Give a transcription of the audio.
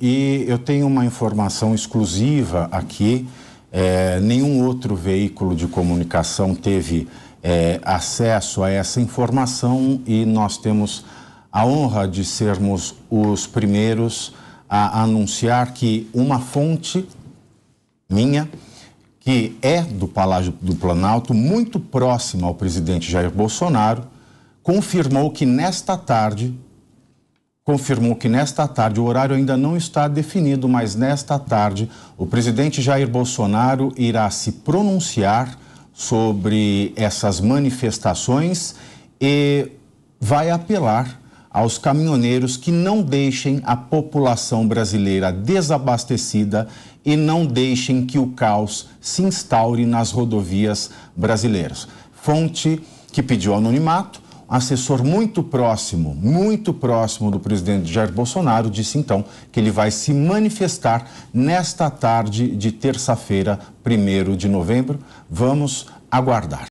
E eu tenho uma informação exclusiva aqui. É, nenhum outro veículo de comunicação teve é, acesso a essa informação e nós temos a honra de sermos os primeiros a anunciar que uma fonte minha, que é do Palácio do Planalto, muito próxima ao presidente Jair Bolsonaro, confirmou que nesta tarde confirmou que nesta tarde, o horário ainda não está definido, mas nesta tarde, o presidente Jair Bolsonaro irá se pronunciar sobre essas manifestações e vai apelar aos caminhoneiros que não deixem a população brasileira desabastecida e não deixem que o caos se instaure nas rodovias brasileiras. Fonte que pediu anonimato assessor muito próximo, muito próximo do presidente Jair Bolsonaro, disse então que ele vai se manifestar nesta tarde de terça-feira, 1 de novembro. Vamos aguardar.